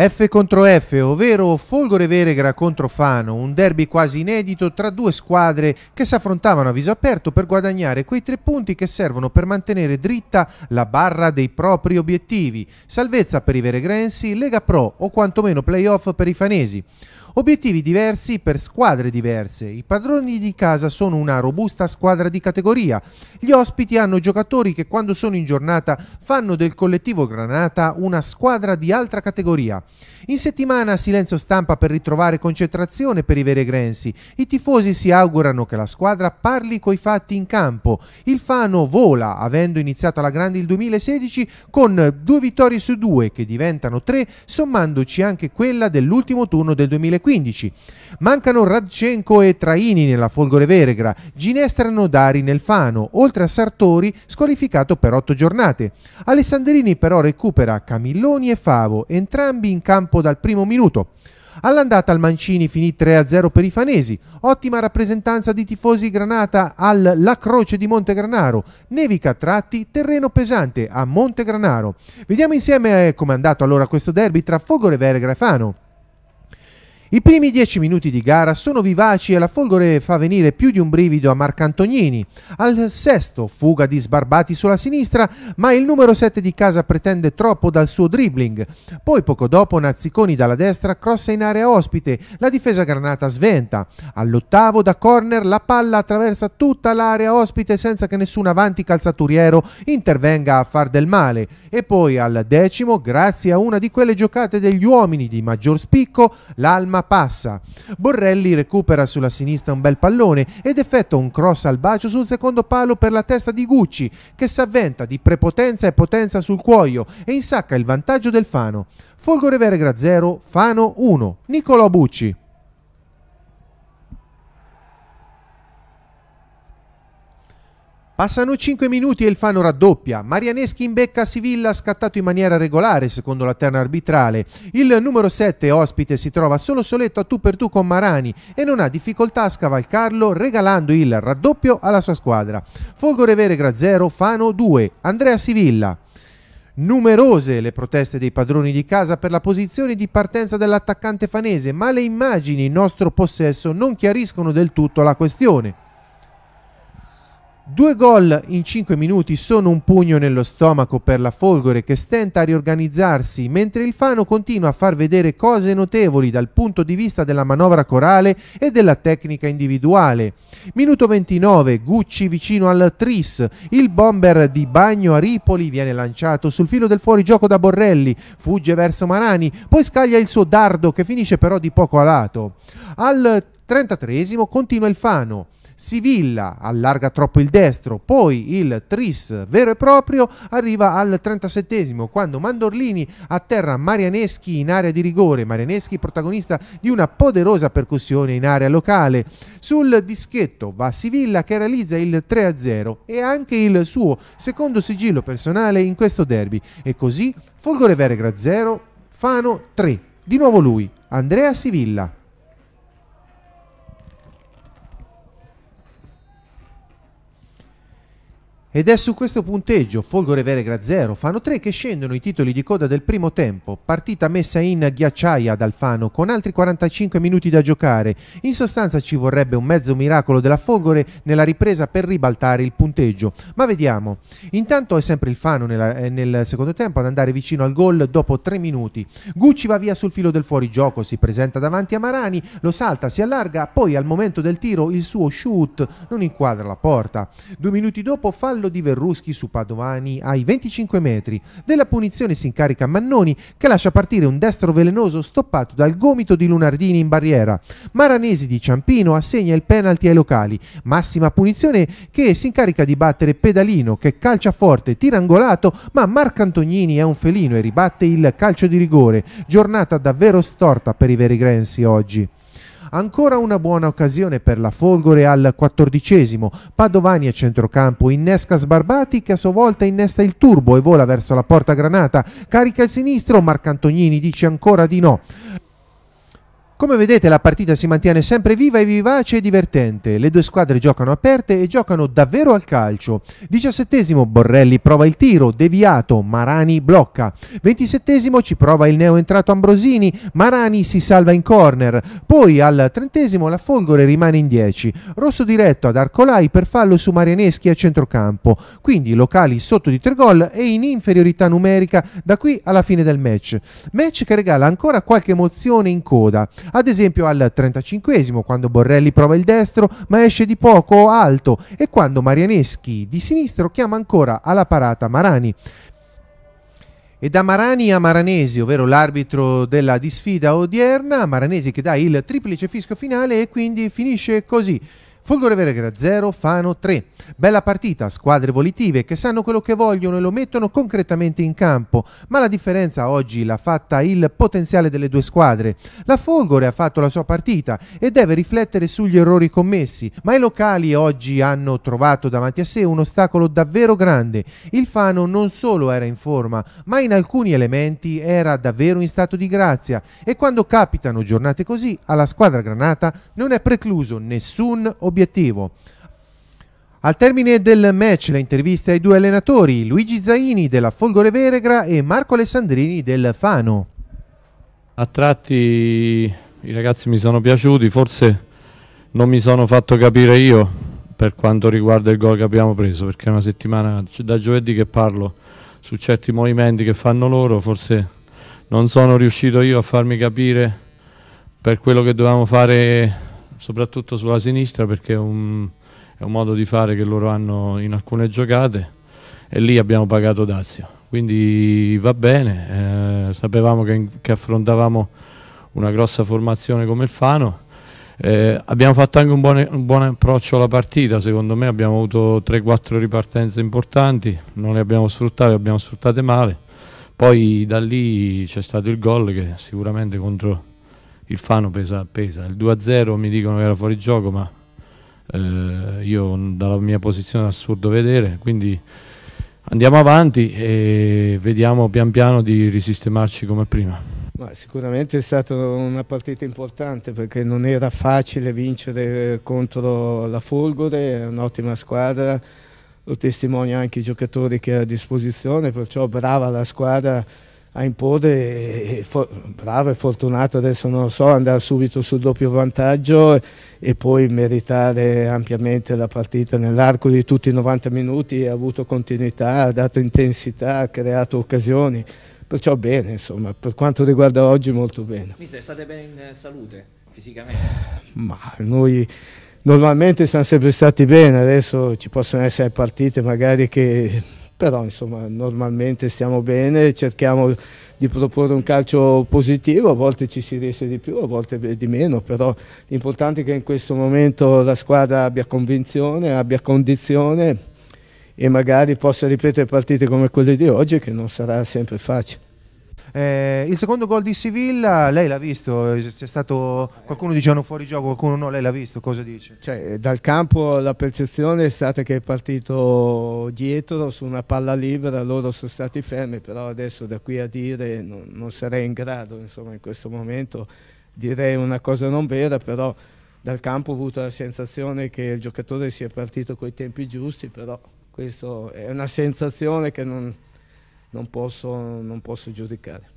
F contro F, ovvero Folgore Veregra contro Fano, un derby quasi inedito tra due squadre che si affrontavano a viso aperto per guadagnare quei tre punti che servono per mantenere dritta la barra dei propri obiettivi. Salvezza per i veregrensi, Lega Pro o quantomeno playoff per i fanesi. Obiettivi diversi per squadre diverse. I padroni di casa sono una robusta squadra di categoria. Gli ospiti hanno giocatori che quando sono in giornata fanno del collettivo Granata una squadra di altra categoria. In settimana silenzio stampa per ritrovare concentrazione per i veregrensi. I tifosi si augurano che la squadra parli coi fatti in campo. Il Fano vola, avendo iniziato alla grande il 2016 con due vittorie su due che diventano tre, sommandoci anche quella dell'ultimo turno del 2015. Mancano Radcenko e Traini nella Folgore Veregra, ginestrano Dari nel Fano, oltre a Sartori squalificato per otto giornate. Alessandrini però recupera Camilloni e Favo, entrambi in in campo dal primo minuto. All'andata al Mancini finì 3-0 per i fanesi, ottima rappresentanza di tifosi Granata al La Croce di Montegranaro, nevica a tratti, terreno pesante a Montegranaro. Vediamo insieme eh, com'è andato allora questo derby tra Fogore Verga e Grafano. I primi dieci minuti di gara sono vivaci e la folgore fa venire più di un brivido a Marcantognini. Al sesto, fuga di sbarbati sulla sinistra, ma il numero 7 di casa pretende troppo dal suo dribbling. Poi poco dopo Nazziconi dalla destra crossa in area ospite, la difesa granata sventa. All'ottavo da corner la palla attraversa tutta l'area ospite senza che nessun avanti calzaturiero intervenga a far del male. E poi al decimo, grazie a una di quelle giocate degli uomini di maggior spicco, l'Alma ma passa. Borrelli recupera sulla sinistra un bel pallone ed effettua un cross al bacio sul secondo palo per la testa di Gucci, che s'avventa di prepotenza e potenza sul cuoio e insacca il vantaggio del Fano. Folgore Vergra 0, Fano 1. Niccolò Bucci. Passano 5 minuti e il Fano raddoppia. Marianeschi in becca a Sivilla scattato in maniera regolare secondo la terna arbitrale. Il numero 7 ospite si trova solo soletto a tu per tu con Marani e non ha difficoltà a scavalcarlo regalando il raddoppio alla sua squadra. Folgore Veregra 0, Fano 2, Andrea Sivilla. Numerose le proteste dei padroni di casa per la posizione di partenza dell'attaccante fanese, ma le immagini in nostro possesso non chiariscono del tutto la questione. Due gol in 5 minuti sono un pugno nello stomaco per la Folgore che stenta a riorganizzarsi, mentre il Fano continua a far vedere cose notevoli dal punto di vista della manovra corale e della tecnica individuale. Minuto 29, Gucci vicino al Tris, il bomber di Bagno a Ripoli viene lanciato sul filo del fuorigioco da Borrelli, fugge verso Marani, poi scaglia il suo dardo che finisce però di poco a lato. Al 33 continua il Fano. Sivilla allarga troppo il destro, poi il tris vero e proprio arriva al 37 quando Mandorlini atterra Marianeschi in area di rigore, Marianeschi protagonista di una poderosa percussione in area locale. Sul dischetto va Sivilla che realizza il 3-0 e anche il suo secondo sigillo personale in questo derby e così Folgore Veregra 0, Fano 3. Di nuovo lui, Andrea Sivilla. Ed è su questo punteggio, Folgore Veregra 0, Fano 3, che scendono i titoli di coda del primo tempo. Partita messa in ghiacciaia dal Fano, con altri 45 minuti da giocare. In sostanza ci vorrebbe un mezzo miracolo della Folgore nella ripresa per ribaltare il punteggio. Ma vediamo. Intanto è sempre il Fano nella, eh, nel secondo tempo ad andare vicino al gol dopo 3 minuti. Gucci va via sul filo del fuorigioco, si presenta davanti a Marani, lo salta, si allarga, poi al momento del tiro il suo shoot non inquadra la porta. Due minuti dopo fallo fallo di Verruschi su Padovani ai 25 metri. Della punizione si incarica Mannoni che lascia partire un destro velenoso stoppato dal gomito di Lunardini in barriera. Maranesi di Ciampino assegna il penalty ai locali. Massima punizione che si incarica di battere Pedalino che calcia forte, tirangolato, ma Marcantognini è un felino e ribatte il calcio di rigore. Giornata davvero storta per i veri Grensi oggi. Ancora una buona occasione per la Folgore al quattordicesimo. Padovani a centrocampo innesca Sbarbati che a sua volta innesta il turbo e vola verso la porta granata. Carica il sinistro, Marcantognini dice ancora di no. Come vedete la partita si mantiene sempre viva e vivace e divertente, le due squadre giocano aperte e giocano davvero al calcio. 17 Borrelli prova il tiro, deviato, Marani blocca. 27 ci prova il neoentrato Ambrosini, Marani si salva in corner. Poi al 30 la Folgore rimane in 10, rosso diretto ad Arcolai per fallo su Marianeschi a centrocampo. Quindi locali sotto di 3 gol e in inferiorità numerica da qui alla fine del match. Match che regala ancora qualche emozione in coda. Ad esempio al 35 quando Borrelli prova il destro ma esce di poco alto e quando Marianeschi di sinistro chiama ancora alla parata Marani. E da Marani a Maranesi, ovvero l'arbitro della disfida odierna, Maranesi che dà il triplice fisco finale e quindi finisce così. Folgore Veregra 0, Fano 3. Bella partita, squadre volitive che sanno quello che vogliono e lo mettono concretamente in campo, ma la differenza oggi l'ha fatta il potenziale delle due squadre. La Folgore ha fatto la sua partita e deve riflettere sugli errori commessi, ma i locali oggi hanno trovato davanti a sé un ostacolo davvero grande. Il Fano non solo era in forma, ma in alcuni elementi era davvero in stato di grazia e quando capitano giornate così alla squadra granata non è precluso nessun obiettivo obiettivo. Al termine del match le interviste ai due allenatori, Luigi Zaini della Folgore Veregra e Marco Alessandrini del Fano. A tratti i ragazzi mi sono piaciuti, forse non mi sono fatto capire io per quanto riguarda il gol che abbiamo preso, perché è una settimana da giovedì che parlo su certi movimenti che fanno loro, forse non sono riuscito io a farmi capire per quello che dovevamo fare soprattutto sulla sinistra perché è un, è un, modo di fare che loro hanno in alcune giocate e lì abbiamo pagato Dazio. Quindi va bene, eh, sapevamo che, che, affrontavamo una grossa formazione come il Fano. Eh, abbiamo fatto anche un buon, un buon, approccio alla partita, secondo me abbiamo avuto 3-4 ripartenze importanti, non le abbiamo sfruttate, le abbiamo sfruttate male. Poi da lì c'è stato il gol che sicuramente contro il Fano pesa, pesa. Il 2-0 mi dicono che era fuori gioco, ma eh, io dalla mia posizione è assurdo vedere, quindi andiamo avanti e vediamo pian piano di risistemarci come prima. Ma sicuramente è stata una partita importante perché non era facile vincere eh, contro la Folgore, è un'ottima squadra, lo testimonia anche i giocatori che ha a disposizione, perciò brava la squadra a Impode bravo e fortunato adesso non lo so andare subito sul doppio vantaggio e poi meritare ampiamente la partita nell'arco di tutti i 90 minuti ha avuto continuità, ha dato intensità, ha creato occasioni perciò bene insomma per quanto riguarda oggi molto bene Mister state bene in eh, salute fisicamente? ma noi normalmente siamo sempre stati bene adesso ci possono essere partite magari che però insomma normalmente stiamo bene, cerchiamo di proporre un calcio positivo, a volte ci si riesce di più, a volte di meno, però l'importante è che in questo momento la squadra abbia convinzione, abbia condizione e magari possa ripetere partite come quelle di oggi che non sarà sempre facile. Eh, il secondo gol di Siviglia, lei l'ha visto? C'è stato qualcuno dicevano fuori gioco, qualcuno no, lei l'ha visto, cosa dice? Cioè, eh, dal campo la percezione è stata che è partito dietro su una palla libera, loro sono stati fermi, però adesso da qui a dire non, non sarei in grado, insomma, in questo momento direi una cosa non vera, però dal campo ho avuto la sensazione che il giocatore sia partito coi tempi giusti, però questa è una sensazione che non non posso, non posso giudicare.